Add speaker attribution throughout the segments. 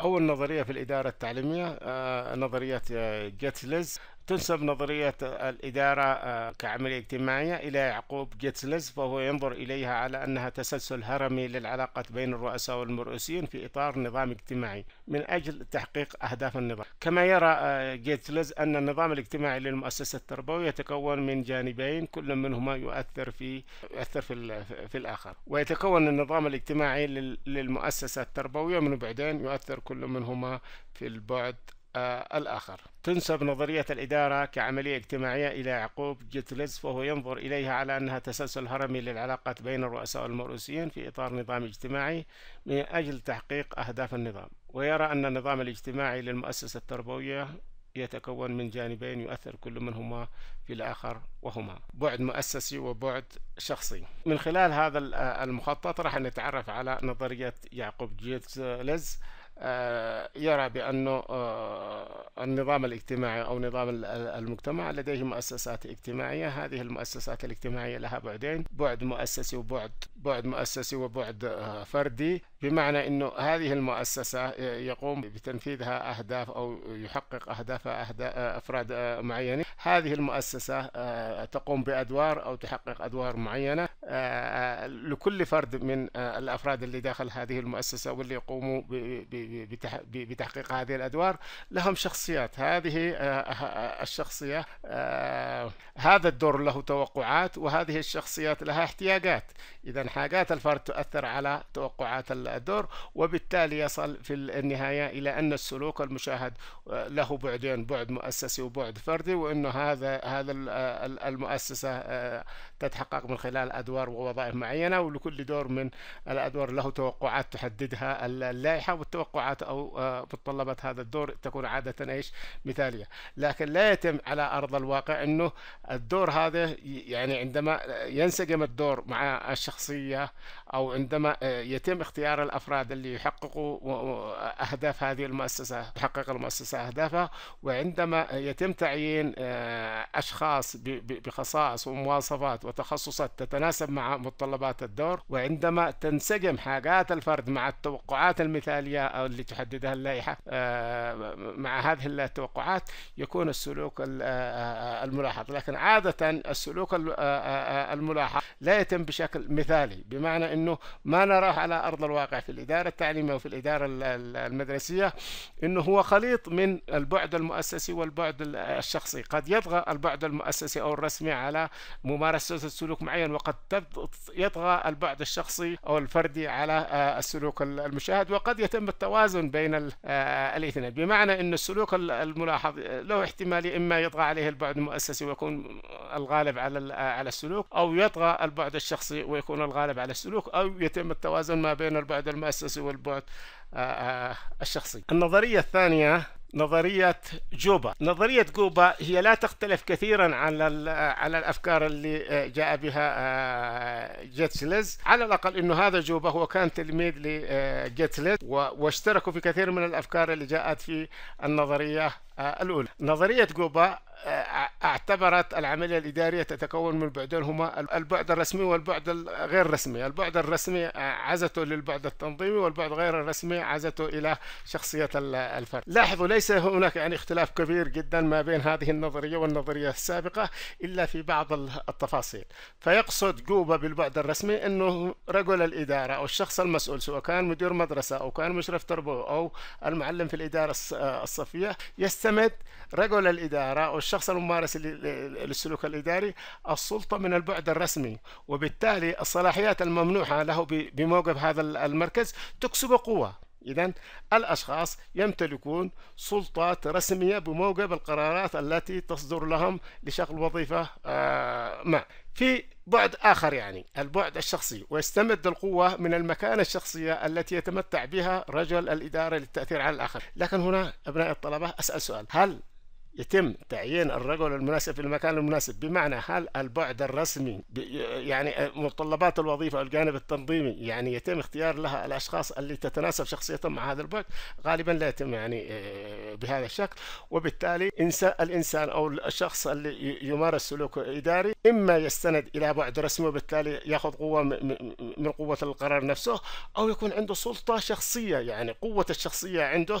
Speaker 1: أول نظرية في الإدارة التعليمية آه، نظرية جيتلز آه، تنسب نظرية الإدارة آه، كعملية اجتماعية إلى يعقوب جيتسلز فهو ينظر إليها على أنها تسلسل هرمي للعلاقة بين الرؤساء والمرؤوسين في إطار نظام اجتماعي من أجل تحقيق أهداف النظام كما يرى آه، جيتسلز أن النظام الاجتماعي للمؤسسة التربوية يتكون من جانبين كل منهما يؤثر في يؤثر في, في الآخر ويتكون النظام الاجتماعي للمؤسسة التربوية من بعدين يؤثر كل منهما في البعد الآخر تنسب نظرية الإدارة كعملية اجتماعية إلى يعقوب جيتلز فهو ينظر إليها على أنها تسلسل هرمي للعلاقات بين الرؤساء والمرؤوسين في إطار نظام اجتماعي من أجل تحقيق أهداف النظام ويرى أن النظام الاجتماعي للمؤسسة التربوية يتكون من جانبين يؤثر كل منهما في الآخر وهما بعد مؤسسي وبعد شخصي من خلال هذا المخطط راح نتعرف على نظرية يعقوب جيتلز آه، يرى بأن آه، النظام الاجتماعي أو نظام المجتمع لديه مؤسسات اجتماعية هذه المؤسسات الاجتماعية لها بعدين بعد مؤسسي وبعد بعد مؤسسي وبعد آه، فردي بمعنى أنه هذه المؤسسة يقوم بتنفيذها أهداف أو يحقق أهداف أفراد معينين هذه المؤسسة آه، تقوم بأدوار أو تحقق أدوار معينة آه، لكل فرد من آه، الأفراد اللي داخل هذه المؤسسة واللي يقوموا بتحقيق هذه الأدوار لهم شخصيات هذه الشخصية هذا الدور له توقعات وهذه الشخصيات لها احتياجات إذا حاجات الفرد تؤثر على توقعات الدور وبالتالي يصل في النهاية إلى أن السلوك المشاهد آه، له بعدين بعد مؤسسي وبعد فردي وانه هذا هذا آه، المؤسسة آه، تتحقق من خلال أدوار ووظائف معينة ولكل دور من الأدوار له توقعات تحددها اللائحة والتوقعات أو متطلبات هذا الدور تكون عادة إيش مثالية لكن لا يتم على أرض الواقع أنه الدور هذا يعني عندما ينسجم الدور مع الشخصية أو عندما يتم اختيار اختيار الافراد اللي يحققوا اهداف هذه المؤسسه تحقق المؤسسه اهدافها وعندما يتم تعيين آه، اشخاص بخصائص ومواصفات وتخصصات تتناسب مع متطلبات الدور وعندما تنسجم حاجات الفرد مع التوقعات المثاليه او اللي تحددها اللائحه آه، مع هذه التوقعات يكون السلوك آه، الملاحظ لكن عاده السلوك الملاحظ لا يتم بشكل مثالي بمعنى انه ما نراه على ارض الواقع الواقع في الإدارة التعليمية وفي الإدارة المدرسية أنه هو خليط من البعد المؤسسي والبعد الشخصي قد يطغى البعد المؤسسي أو الرسمي على ممارسة سلوك معين وقد يطغى البعد الشخصي أو الفردي على آه، السلوك المشاهد وقد يتم التوازن بين آه، الاثنين بمعنى أن السلوك الملاحظ له احتمال إما يطغى عليه البعد المؤسسي ويكون الغالب على آه، على السلوك أو يطغى البعد الشخصي ويكون الغالب على السلوك أو يتم التوازن ما بين البعد البعد المؤسسي والبعد آه، آه، الشخصي النظرية الثانية نظرية جوبا نظرية جوبا هي لا تختلف كثيرا على على الأفكار اللي آه، جاء بها جيتسلز على الأقل أنه هذا جوبا هو كان تلميذ لجيتسلز واشتركوا في كثير من الأفكار اللي جاءت في النظرية آه، الأولى نظرية جوبا آه، اعتبرت العملية الإدارية تتكون من بعدين هما البعد الرسمي والبعد الغير رسمي البعد الرسمي آه، عزته للبعد التنظيمي والبعد غير الرسمي عزته إلى شخصية الفرد لاحظوا ليس هناك يعني اختلاف كبير جدا ما بين هذه النظرية والنظرية السابقة إلا في بعض التفاصيل فيقصد جوبا بالبعد الرسمي أنه رجل الإدارة أو الشخص المسؤول سواء كان مدير مدرسة أو كان مشرف تربوي أو المعلم في الإدارة الصفية يست سمت رجل الإدارة أو الشخص الممارس للسلوك الإداري السلطة من البعد الرسمي وبالتالي الصلاحيات الممنوحة له بموقف هذا المركز تكسب قوة إذا الأشخاص يمتلكون سلطات رسمية بموجب القرارات التي تصدر لهم لشغل وظيفة آه، ما في بعد آخر يعني البعد الشخصي ويستمد القوة من المكانة الشخصية التي يتمتع بها رجل الإدارة للتأثير على الآخر لكن هنا أبناء الطلبة أسأل سؤال هل يتم تعيين الرجل المناسب في المكان المناسب بمعنى هل البعد الرسمي يعني متطلبات الوظيفة أو الجانب التنظيمي يعني يتم اختيار لها الأشخاص اللي تتناسب شخصيتهم مع هذا البعد غالبا لا يتم يعني آه، بهذا الشكل وبالتالي الإنسان أو الشخص اللي يمارس سلوك إداري إما يستند إلى بعد رسمي وبالتالي يأخذ قوة من قوة القرار نفسه أو يكون عنده سلطة شخصية يعني قوة الشخصية عنده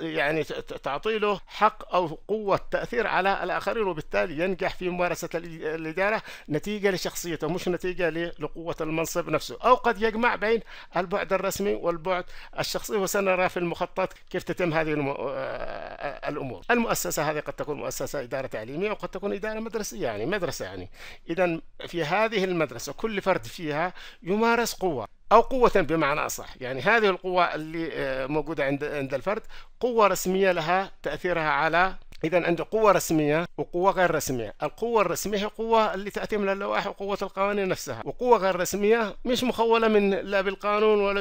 Speaker 1: يعني تعطي له حق أو قوة تأثير على الآخرين وبالتالي ينجح في ممارسة الإدارة نتيجة لشخصيته مش نتيجة لقوة المنصب نفسه أو قد يجمع بين البعد الرسمي والبعد الشخصي وسنرى في المخطط كيف تتم هذه آه، الأمور المؤسسة هذه قد تكون مؤسسة إدارة تعليمية وقد تكون إدارة مدرسية يعني مدرسة يعني إذا في هذه المدرسة كل فرد فيها يمارس قوة أو قوة بمعنى أصح يعني هذه القوة اللي آه، موجودة عند الفرد قوة رسمية لها تأثيرها على إذا عنده قوة رسمية وقوة غير رسمية، القوة الرسمية هي قوه اللي تأتي من اللوائح وقوة القوانين نفسها، وقوة غير رسمية مش مخولة من لا بالقانون ولا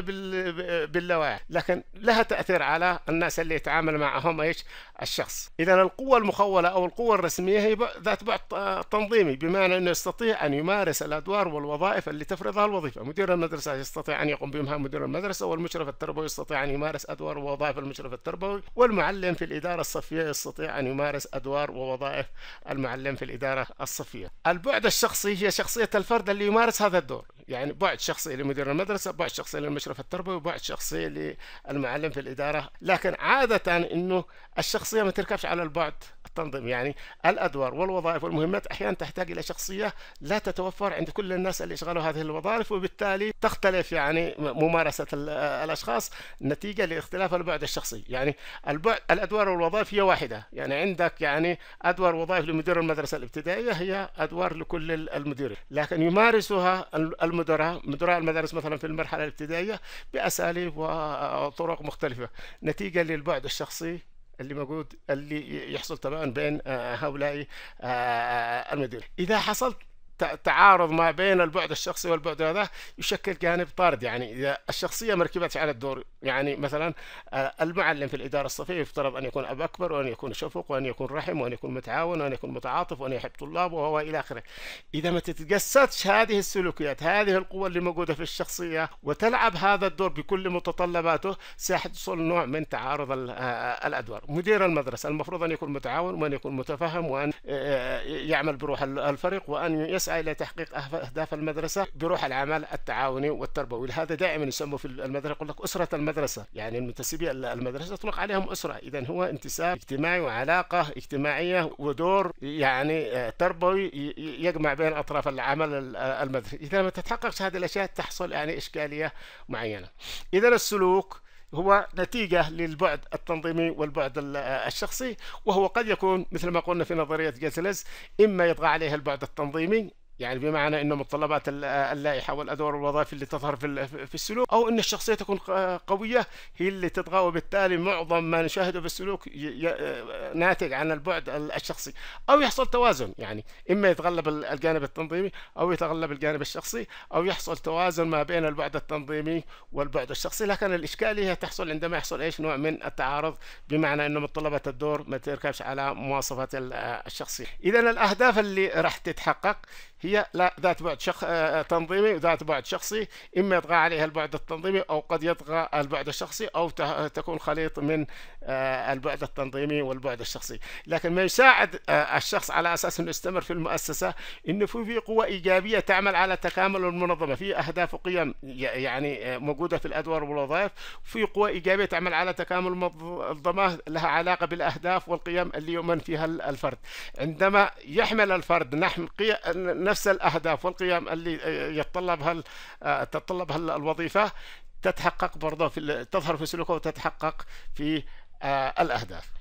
Speaker 1: باللوائح، لكن لها تأثير على الناس اللي يتعامل معهم ايش؟ الشخص. إذا القوة المخولة أو القوة الرسمية هي ذات بعد تنظيمي بمعنى أنه يستطيع أن يمارس الأدوار والوظائف اللي تفرضها الوظيفة، مدير المدرسة يستطيع أن يقوم بها مدير المدرسة والمشرف التربوي يستطيع أن يمارس أدوار ووظائف المشرف التربوي والمعلم في الإدارة الصفية يستطيع أن يمارس أدوار ووظائف المعلم في الإدارة الصفية البعد الشخصي هي شخصية الفرد اللي يمارس هذا الدور يعني بعد شخصي لمدير المدرسة بعد شخصي للمشرف التربوي وبعد شخصي للمعلم في الإدارة لكن عادة أنه الشخصية ما تركبش على البعد التنظيم يعني الأدوار والوظائف والمهمات أحيانا تحتاج إلى شخصية لا تتوفر عند كل الناس اللي يشغلوا هذه الوظائف وبالتالي تختلف يعني ممارسة الأشخاص نتيجة لاختلاف البعد الشخصي يعني البعد الأدوار والوظائف هي واحدة يعني عندك يعني أدوار وظائف لمدير المدرسة الابتدائية هي أدوار لكل المديرين لكن يمارسها المدراء مدراء المدارس مثلا في المرحله الابتدائيه باساليب وطرق مختلفه نتيجه للبعد الشخصي اللي موجود اللي يحصل تماما بين آه، هؤلاء آه، المدير اذا حصلت تعارض ما بين البعد الشخصي والبعد هذا يشكل جانب طارد يعني اذا الشخصيه مركبت على الدور يعني مثلا آه، المعلم في الاداره الصفيه يفترض ان يكون اب اكبر وان يكون شفق وان يكون رحم وان يكون متعاون وان يكون متعاطف وان يحب طلابه والى اخره اذا ما تتجسدش هذه السلوكيات هذه القوه اللي موجوده في الشخصيه وتلعب هذا الدور بكل متطلباته سيحصل نوع من تعارض آه، آه، الادوار مدير المدرسه المفروض ان يكون متعاون وان يكون متفهم وان يعمل بروح الفريق وان يسعى إلى تحقيق أهداف المدرسة بروح العمل التعاوني والتربوي هذا دائما يسموا في المدرسة يقول لك أسرة المدرسة يعني المنتسبي المدرسة تطلق عليهم أسرة إذا هو انتساب اجتماعي وعلاقة اجتماعية ودور يعني آه، تربوي يجمع بين أطراف العمل آه، المدرسي إذا ما تتحققش هذه الأشياء تحصل يعني إشكالية معينة إذا السلوك هو نتيجة للبعد التنظيمي والبعد آه، الشخصي وهو قد يكون مثل ما قلنا في نظرية جيتلز إما يطغى عليها البعد التنظيمي يعني بمعنى أن متطلبات اللائحة والأدوار الوظائفية اللي تظهر في, في السلوك أو أن الشخصية تكون قوية هي اللي تطغى وبالتالي معظم ما نشاهده في السلوك ناتج عن البعد الشخصي أو يحصل توازن يعني إما يتغلب الجانب التنظيمي أو يتغلب الجانب الشخصي أو يحصل توازن ما بين البعد التنظيمي والبعد الشخصي لكن الإشكالية تحصل عندما يحصل إيش نوع من التعارض بمعنى أن متطلبات الدور ما تركبش على مواصفات الشخصية إذا الأهداف اللي راح تتحقق هي لا ذات بعد شخ... آه، آه، تنظيمي وذات بعد شخصي إما يطغى عليها البعد التنظيمي أو قد يطغى البعد الشخصي أو ت... تكون خليط من آه، البعد التنظيمي والبعد الشخصي لكن ما يساعد الشخص على أساس أنه يستمر في المؤسسة أنه في, في قوة إيجابية تعمل على تكامل المنظمة في أهداف وقيم يعني موجودة في الأدوار والوظائف في قوة إيجابية تعمل على تكامل المنظمة لها علاقة بالأهداف والقيم اللي يؤمن فيها الفرد عندما يحمل الفرد نحو نفس الأهداف والقيم اللي يتطلبها آه، تتطلبها الوظيفة تتحقق برضه في تظهر في سلوكه وتتحقق في آه، الأهداف